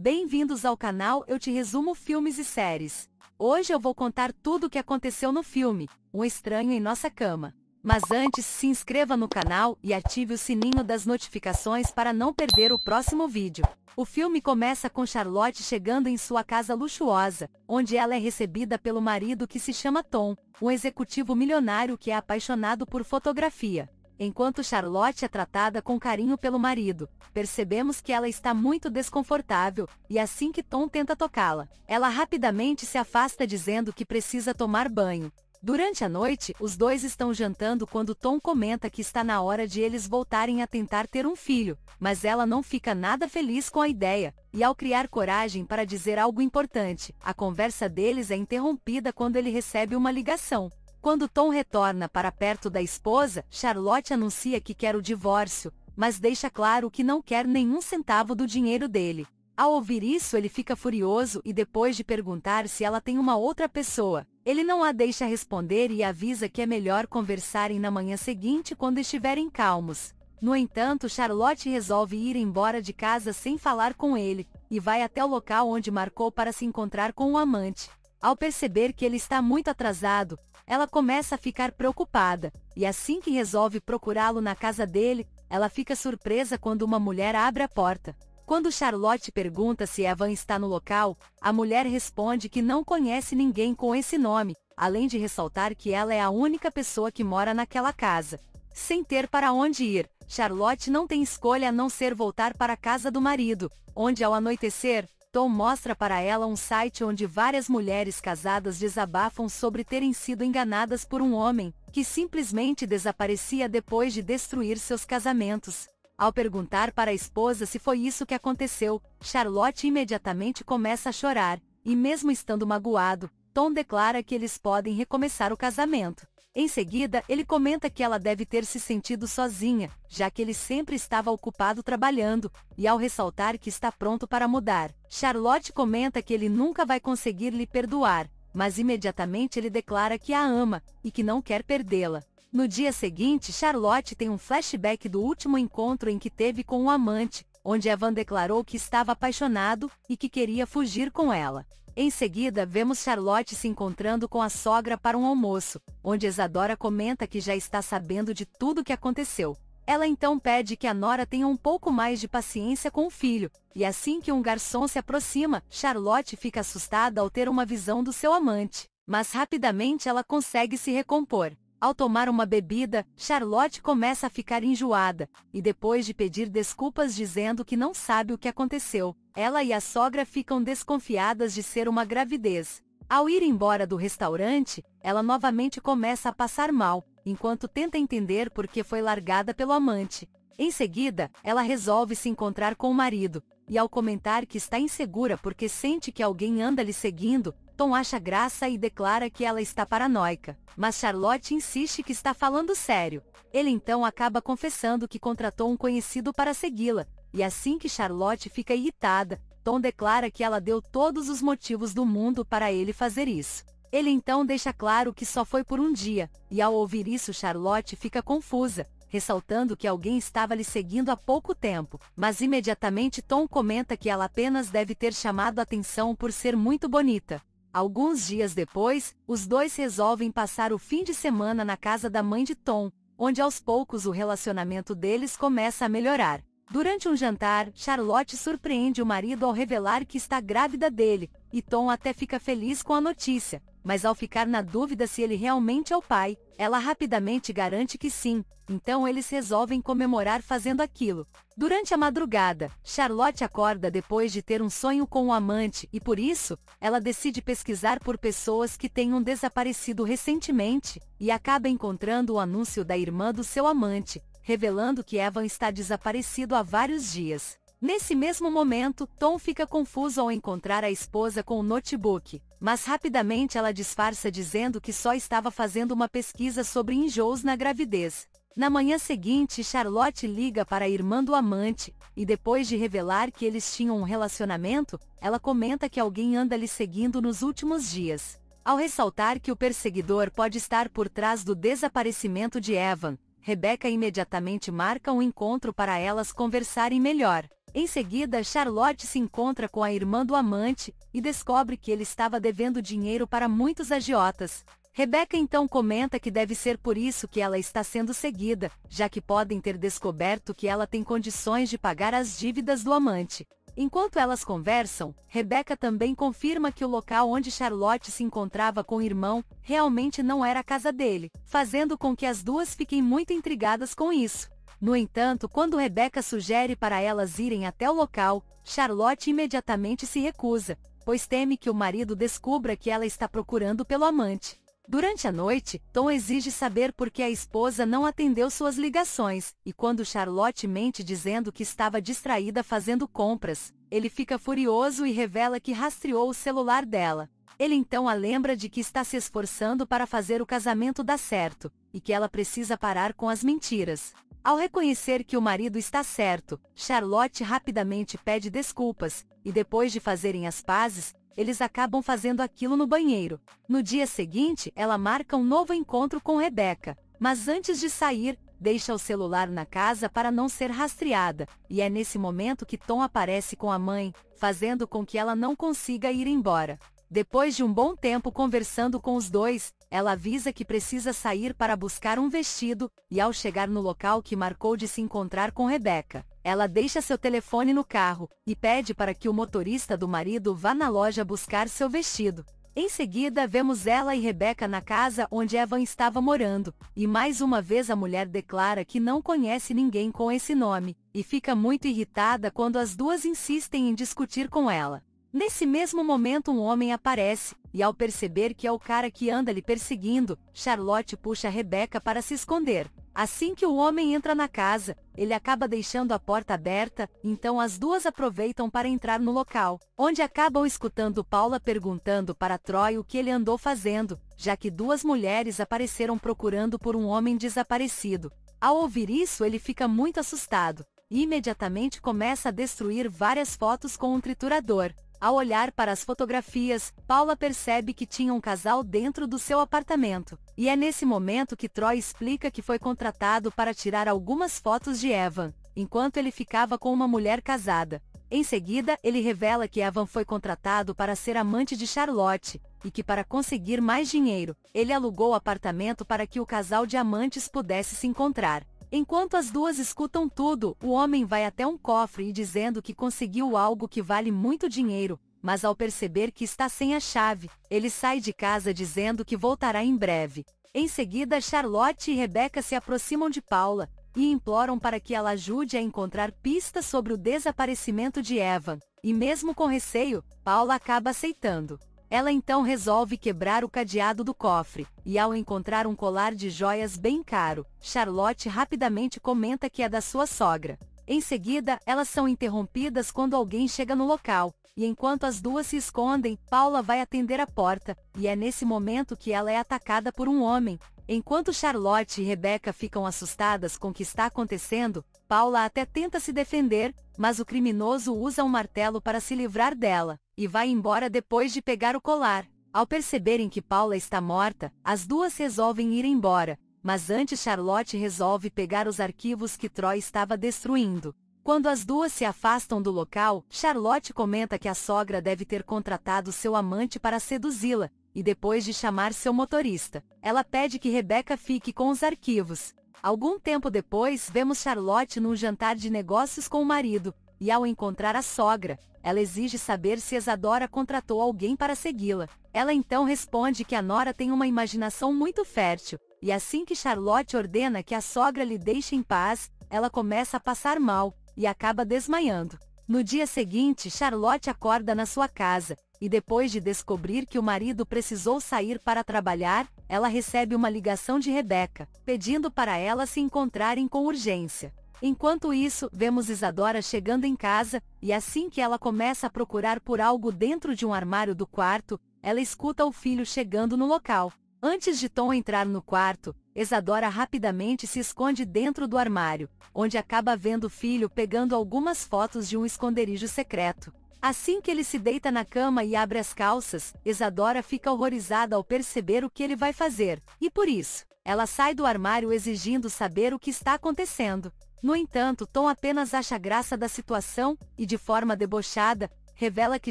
Bem-vindos ao canal Eu Te Resumo Filmes e Séries. Hoje eu vou contar tudo o que aconteceu no filme, Um Estranho em Nossa Cama. Mas antes, se inscreva no canal e ative o sininho das notificações para não perder o próximo vídeo. O filme começa com Charlotte chegando em sua casa luxuosa, onde ela é recebida pelo marido que se chama Tom, um executivo milionário que é apaixonado por fotografia. Enquanto Charlotte é tratada com carinho pelo marido, percebemos que ela está muito desconfortável, e assim que Tom tenta tocá-la, ela rapidamente se afasta dizendo que precisa tomar banho. Durante a noite, os dois estão jantando quando Tom comenta que está na hora de eles voltarem a tentar ter um filho, mas ela não fica nada feliz com a ideia, e ao criar coragem para dizer algo importante, a conversa deles é interrompida quando ele recebe uma ligação. Quando Tom retorna para perto da esposa, Charlotte anuncia que quer o divórcio, mas deixa claro que não quer nenhum centavo do dinheiro dele. Ao ouvir isso ele fica furioso e depois de perguntar se ela tem uma outra pessoa, ele não a deixa responder e avisa que é melhor conversarem na manhã seguinte quando estiverem calmos. No entanto Charlotte resolve ir embora de casa sem falar com ele, e vai até o local onde marcou para se encontrar com o amante. Ao perceber que ele está muito atrasado, ela começa a ficar preocupada, e assim que resolve procurá-lo na casa dele, ela fica surpresa quando uma mulher abre a porta. Quando Charlotte pergunta se Evan está no local, a mulher responde que não conhece ninguém com esse nome, além de ressaltar que ela é a única pessoa que mora naquela casa. Sem ter para onde ir, Charlotte não tem escolha a não ser voltar para a casa do marido, onde ao anoitecer, Tom mostra para ela um site onde várias mulheres casadas desabafam sobre terem sido enganadas por um homem, que simplesmente desaparecia depois de destruir seus casamentos. Ao perguntar para a esposa se foi isso que aconteceu, Charlotte imediatamente começa a chorar, e mesmo estando magoado, Tom declara que eles podem recomeçar o casamento. Em seguida, ele comenta que ela deve ter se sentido sozinha, já que ele sempre estava ocupado trabalhando, e ao ressaltar que está pronto para mudar, Charlotte comenta que ele nunca vai conseguir lhe perdoar, mas imediatamente ele declara que a ama, e que não quer perdê-la. No dia seguinte, Charlotte tem um flashback do último encontro em que teve com o um amante, onde Evan declarou que estava apaixonado e que queria fugir com ela. Em seguida vemos Charlotte se encontrando com a sogra para um almoço, onde Isadora comenta que já está sabendo de tudo o que aconteceu. Ela então pede que a Nora tenha um pouco mais de paciência com o filho, e assim que um garçom se aproxima, Charlotte fica assustada ao ter uma visão do seu amante, mas rapidamente ela consegue se recompor. Ao tomar uma bebida, Charlotte começa a ficar enjoada, e depois de pedir desculpas dizendo que não sabe o que aconteceu, ela e a sogra ficam desconfiadas de ser uma gravidez. Ao ir embora do restaurante, ela novamente começa a passar mal, enquanto tenta entender por que foi largada pelo amante. Em seguida, ela resolve se encontrar com o marido, e ao comentar que está insegura porque sente que alguém anda lhe seguindo, Tom acha graça e declara que ela está paranoica, mas Charlotte insiste que está falando sério. Ele então acaba confessando que contratou um conhecido para segui-la, e assim que Charlotte fica irritada, Tom declara que ela deu todos os motivos do mundo para ele fazer isso. Ele então deixa claro que só foi por um dia, e ao ouvir isso Charlotte fica confusa, ressaltando que alguém estava lhe seguindo há pouco tempo, mas imediatamente Tom comenta que ela apenas deve ter chamado atenção por ser muito bonita. Alguns dias depois, os dois resolvem passar o fim de semana na casa da mãe de Tom, onde aos poucos o relacionamento deles começa a melhorar. Durante um jantar, Charlotte surpreende o marido ao revelar que está grávida dele, e Tom até fica feliz com a notícia, mas ao ficar na dúvida se ele realmente é o pai, ela rapidamente garante que sim, então eles resolvem comemorar fazendo aquilo. Durante a madrugada, Charlotte acorda depois de ter um sonho com o um amante e por isso, ela decide pesquisar por pessoas que tenham desaparecido recentemente, e acaba encontrando o anúncio da irmã do seu amante, revelando que Evan está desaparecido há vários dias. Nesse mesmo momento, Tom fica confuso ao encontrar a esposa com o notebook, mas rapidamente ela disfarça dizendo que só estava fazendo uma pesquisa sobre enjoos na gravidez. Na manhã seguinte, Charlotte liga para a irmã do amante, e depois de revelar que eles tinham um relacionamento, ela comenta que alguém anda lhe seguindo nos últimos dias. Ao ressaltar que o perseguidor pode estar por trás do desaparecimento de Evan, Rebecca imediatamente marca um encontro para elas conversarem melhor. Em seguida, Charlotte se encontra com a irmã do amante e descobre que ele estava devendo dinheiro para muitos agiotas. Rebecca então comenta que deve ser por isso que ela está sendo seguida, já que podem ter descoberto que ela tem condições de pagar as dívidas do amante. Enquanto elas conversam, Rebecca também confirma que o local onde Charlotte se encontrava com o irmão realmente não era a casa dele, fazendo com que as duas fiquem muito intrigadas com isso. No entanto, quando Rebecca sugere para elas irem até o local, Charlotte imediatamente se recusa, pois teme que o marido descubra que ela está procurando pelo amante. Durante a noite, Tom exige saber por que a esposa não atendeu suas ligações, e quando Charlotte mente dizendo que estava distraída fazendo compras, ele fica furioso e revela que rastreou o celular dela. Ele então a lembra de que está se esforçando para fazer o casamento dar certo, e que ela precisa parar com as mentiras. Ao reconhecer que o marido está certo, Charlotte rapidamente pede desculpas, e depois de fazerem as pazes, eles acabam fazendo aquilo no banheiro. No dia seguinte, ela marca um novo encontro com Rebecca, mas antes de sair, deixa o celular na casa para não ser rastreada, e é nesse momento que Tom aparece com a mãe, fazendo com que ela não consiga ir embora. Depois de um bom tempo conversando com os dois, ela avisa que precisa sair para buscar um vestido, e ao chegar no local que marcou de se encontrar com Rebeca, ela deixa seu telefone no carro, e pede para que o motorista do marido vá na loja buscar seu vestido. Em seguida, vemos ela e Rebeca na casa onde Evan estava morando, e mais uma vez a mulher declara que não conhece ninguém com esse nome, e fica muito irritada quando as duas insistem em discutir com ela. Nesse mesmo momento um homem aparece, e ao perceber que é o cara que anda lhe perseguindo, Charlotte puxa Rebecca para se esconder. Assim que o homem entra na casa, ele acaba deixando a porta aberta, então as duas aproveitam para entrar no local, onde acabam escutando Paula perguntando para Troy o que ele andou fazendo, já que duas mulheres apareceram procurando por um homem desaparecido. Ao ouvir isso ele fica muito assustado, e imediatamente começa a destruir várias fotos com um triturador. Ao olhar para as fotografias, Paula percebe que tinha um casal dentro do seu apartamento. E é nesse momento que Troy explica que foi contratado para tirar algumas fotos de Evan, enquanto ele ficava com uma mulher casada. Em seguida, ele revela que Evan foi contratado para ser amante de Charlotte, e que para conseguir mais dinheiro, ele alugou o apartamento para que o casal de amantes pudesse se encontrar. Enquanto as duas escutam tudo, o homem vai até um cofre e dizendo que conseguiu algo que vale muito dinheiro, mas ao perceber que está sem a chave, ele sai de casa dizendo que voltará em breve. Em seguida, Charlotte e Rebecca se aproximam de Paula e imploram para que ela ajude a encontrar pistas sobre o desaparecimento de Evan, e mesmo com receio, Paula acaba aceitando. Ela então resolve quebrar o cadeado do cofre, e ao encontrar um colar de joias bem caro, Charlotte rapidamente comenta que é da sua sogra. Em seguida, elas são interrompidas quando alguém chega no local, e enquanto as duas se escondem, Paula vai atender a porta, e é nesse momento que ela é atacada por um homem. Enquanto Charlotte e Rebecca ficam assustadas com o que está acontecendo, Paula até tenta se defender, mas o criminoso usa um martelo para se livrar dela e vai embora depois de pegar o colar. Ao perceberem que Paula está morta, as duas resolvem ir embora, mas antes Charlotte resolve pegar os arquivos que Troy estava destruindo. Quando as duas se afastam do local, Charlotte comenta que a sogra deve ter contratado seu amante para seduzi-la, e depois de chamar seu motorista, ela pede que Rebecca fique com os arquivos. Algum tempo depois, vemos Charlotte num jantar de negócios com o marido, e ao encontrar a sogra, ela exige saber se Isadora contratou alguém para segui-la. Ela então responde que a Nora tem uma imaginação muito fértil, e assim que Charlotte ordena que a sogra lhe deixe em paz, ela começa a passar mal, e acaba desmaiando. No dia seguinte, Charlotte acorda na sua casa, e depois de descobrir que o marido precisou sair para trabalhar, ela recebe uma ligação de Rebecca, pedindo para ela se encontrarem com urgência. Enquanto isso, vemos Isadora chegando em casa, e assim que ela começa a procurar por algo dentro de um armário do quarto, ela escuta o filho chegando no local. Antes de Tom entrar no quarto, Isadora rapidamente se esconde dentro do armário, onde acaba vendo o filho pegando algumas fotos de um esconderijo secreto. Assim que ele se deita na cama e abre as calças, Isadora fica horrorizada ao perceber o que ele vai fazer, e por isso, ela sai do armário exigindo saber o que está acontecendo. No entanto, Tom apenas acha graça da situação, e de forma debochada, revela que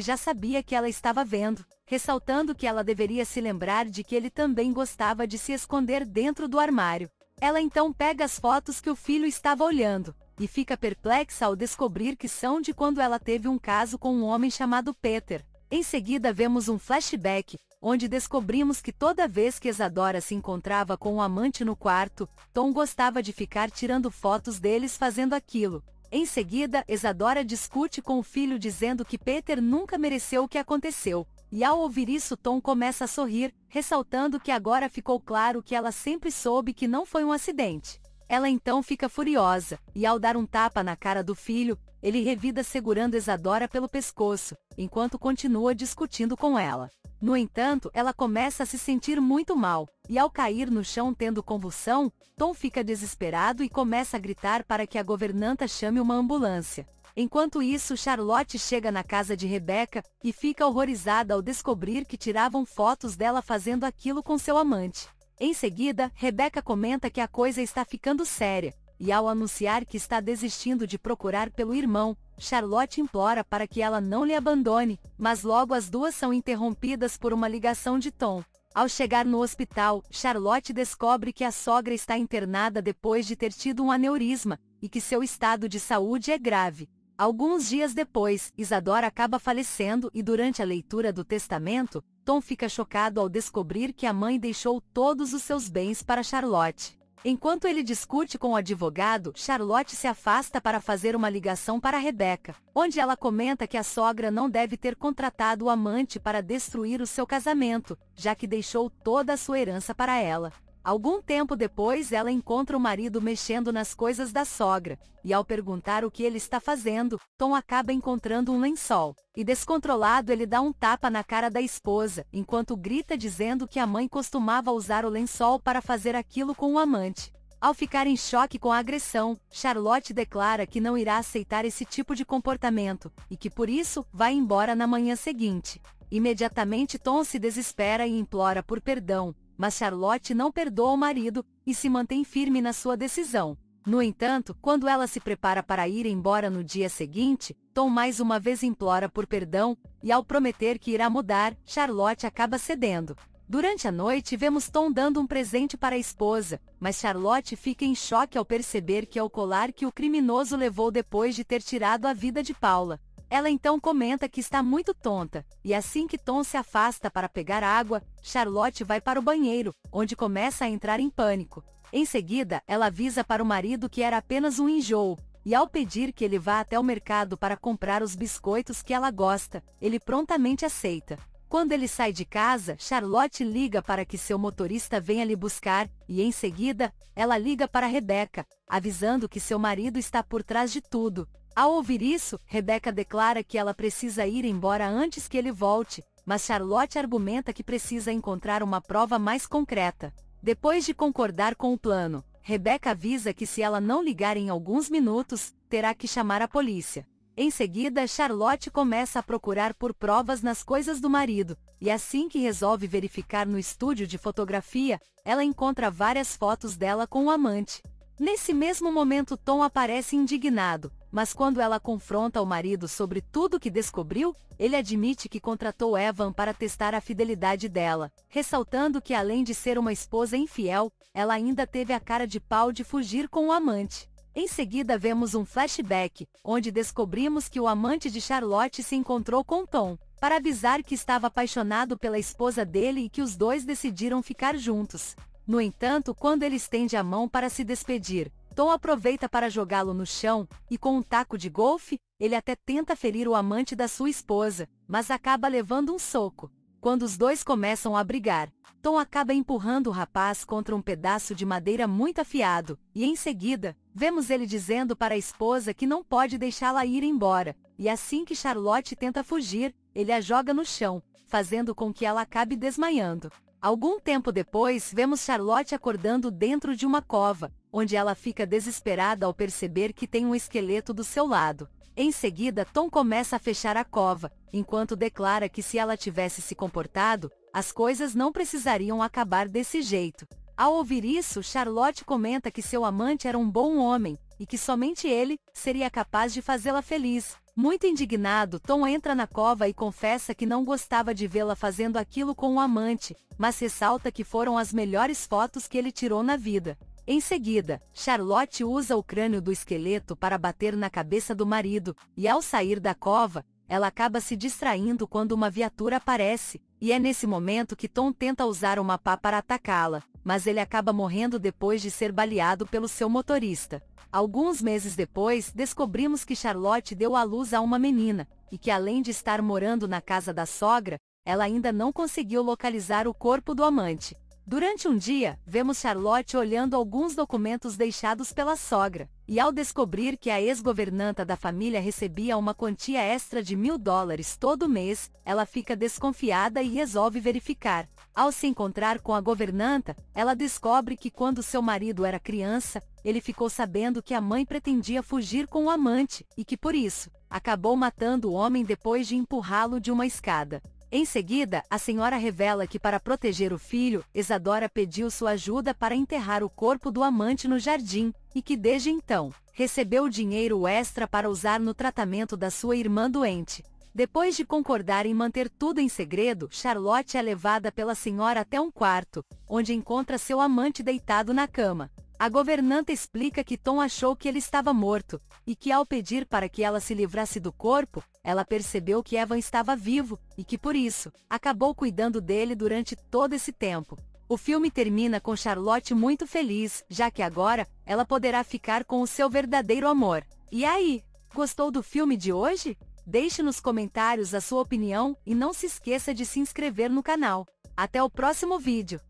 já sabia que ela estava vendo, ressaltando que ela deveria se lembrar de que ele também gostava de se esconder dentro do armário. Ela então pega as fotos que o filho estava olhando, e fica perplexa ao descobrir que são de quando ela teve um caso com um homem chamado Peter. Em seguida vemos um flashback, onde descobrimos que toda vez que Isadora se encontrava com o um amante no quarto, Tom gostava de ficar tirando fotos deles fazendo aquilo. Em seguida, Isadora discute com o filho dizendo que Peter nunca mereceu o que aconteceu. E ao ouvir isso Tom começa a sorrir, ressaltando que agora ficou claro que ela sempre soube que não foi um acidente. Ela então fica furiosa, e ao dar um tapa na cara do filho, ele revida segurando Isadora pelo pescoço, enquanto continua discutindo com ela. No entanto, ela começa a se sentir muito mal, e ao cair no chão tendo convulsão, Tom fica desesperado e começa a gritar para que a governanta chame uma ambulância. Enquanto isso, Charlotte chega na casa de Rebecca e fica horrorizada ao descobrir que tiravam fotos dela fazendo aquilo com seu amante. Em seguida, Rebecca comenta que a coisa está ficando séria, e ao anunciar que está desistindo de procurar pelo irmão, Charlotte implora para que ela não lhe abandone, mas logo as duas são interrompidas por uma ligação de Tom. Ao chegar no hospital, Charlotte descobre que a sogra está internada depois de ter tido um aneurisma, e que seu estado de saúde é grave. Alguns dias depois, Isadora acaba falecendo e durante a leitura do testamento, Tom fica chocado ao descobrir que a mãe deixou todos os seus bens para Charlotte. Enquanto ele discute com o advogado, Charlotte se afasta para fazer uma ligação para Rebecca, onde ela comenta que a sogra não deve ter contratado o amante para destruir o seu casamento, já que deixou toda a sua herança para ela. Algum tempo depois ela encontra o marido mexendo nas coisas da sogra, e ao perguntar o que ele está fazendo, Tom acaba encontrando um lençol, e descontrolado ele dá um tapa na cara da esposa, enquanto grita dizendo que a mãe costumava usar o lençol para fazer aquilo com o amante. Ao ficar em choque com a agressão, Charlotte declara que não irá aceitar esse tipo de comportamento, e que por isso, vai embora na manhã seguinte. Imediatamente Tom se desespera e implora por perdão, mas Charlotte não perdoa o marido e se mantém firme na sua decisão. No entanto, quando ela se prepara para ir embora no dia seguinte, Tom mais uma vez implora por perdão, e ao prometer que irá mudar, Charlotte acaba cedendo. Durante a noite vemos Tom dando um presente para a esposa, mas Charlotte fica em choque ao perceber que é o colar que o criminoso levou depois de ter tirado a vida de Paula. Ela então comenta que está muito tonta, e assim que Tom se afasta para pegar água, Charlotte vai para o banheiro, onde começa a entrar em pânico. Em seguida, ela avisa para o marido que era apenas um enjoo, e ao pedir que ele vá até o mercado para comprar os biscoitos que ela gosta, ele prontamente aceita. Quando ele sai de casa, Charlotte liga para que seu motorista venha lhe buscar, e em seguida, ela liga para Rebecca, avisando que seu marido está por trás de tudo, ao ouvir isso, Rebecca declara que ela precisa ir embora antes que ele volte, mas Charlotte argumenta que precisa encontrar uma prova mais concreta. Depois de concordar com o plano, Rebecca avisa que se ela não ligar em alguns minutos, terá que chamar a polícia. Em seguida, Charlotte começa a procurar por provas nas coisas do marido, e assim que resolve verificar no estúdio de fotografia, ela encontra várias fotos dela com o amante. Nesse mesmo momento Tom aparece indignado, mas quando ela confronta o marido sobre tudo que descobriu, ele admite que contratou Evan para testar a fidelidade dela, ressaltando que além de ser uma esposa infiel, ela ainda teve a cara de pau de fugir com o amante. Em seguida vemos um flashback, onde descobrimos que o amante de Charlotte se encontrou com Tom, para avisar que estava apaixonado pela esposa dele e que os dois decidiram ficar juntos. No entanto, quando ele estende a mão para se despedir, Tom aproveita para jogá-lo no chão, e com um taco de golfe, ele até tenta ferir o amante da sua esposa, mas acaba levando um soco. Quando os dois começam a brigar, Tom acaba empurrando o rapaz contra um pedaço de madeira muito afiado, e em seguida, vemos ele dizendo para a esposa que não pode deixá-la ir embora, e assim que Charlotte tenta fugir, ele a joga no chão, fazendo com que ela acabe desmaiando. Algum tempo depois, vemos Charlotte acordando dentro de uma cova, onde ela fica desesperada ao perceber que tem um esqueleto do seu lado. Em seguida, Tom começa a fechar a cova, enquanto declara que se ela tivesse se comportado, as coisas não precisariam acabar desse jeito. Ao ouvir isso, Charlotte comenta que seu amante era um bom homem, e que somente ele seria capaz de fazê-la feliz, muito indignado, Tom entra na cova e confessa que não gostava de vê-la fazendo aquilo com o amante, mas ressalta que foram as melhores fotos que ele tirou na vida. Em seguida, Charlotte usa o crânio do esqueleto para bater na cabeça do marido, e ao sair da cova, ela acaba se distraindo quando uma viatura aparece, e é nesse momento que Tom tenta usar uma pá para atacá-la, mas ele acaba morrendo depois de ser baleado pelo seu motorista. Alguns meses depois, descobrimos que Charlotte deu à luz a uma menina, e que além de estar morando na casa da sogra, ela ainda não conseguiu localizar o corpo do amante. Durante um dia, vemos Charlotte olhando alguns documentos deixados pela sogra, e ao descobrir que a ex-governanta da família recebia uma quantia extra de mil dólares todo mês, ela fica desconfiada e resolve verificar. Ao se encontrar com a governanta, ela descobre que quando seu marido era criança, ele ficou sabendo que a mãe pretendia fugir com o amante, e que por isso, acabou matando o homem depois de empurrá-lo de uma escada. Em seguida, a senhora revela que para proteger o filho, Isadora pediu sua ajuda para enterrar o corpo do amante no jardim, e que desde então, recebeu dinheiro extra para usar no tratamento da sua irmã doente. Depois de concordar em manter tudo em segredo, Charlotte é levada pela senhora até um quarto, onde encontra seu amante deitado na cama. A governanta explica que Tom achou que ele estava morto, e que ao pedir para que ela se livrasse do corpo, ela percebeu que Evan estava vivo, e que por isso, acabou cuidando dele durante todo esse tempo. O filme termina com Charlotte muito feliz, já que agora, ela poderá ficar com o seu verdadeiro amor. E aí, gostou do filme de hoje? Deixe nos comentários a sua opinião e não se esqueça de se inscrever no canal. Até o próximo vídeo!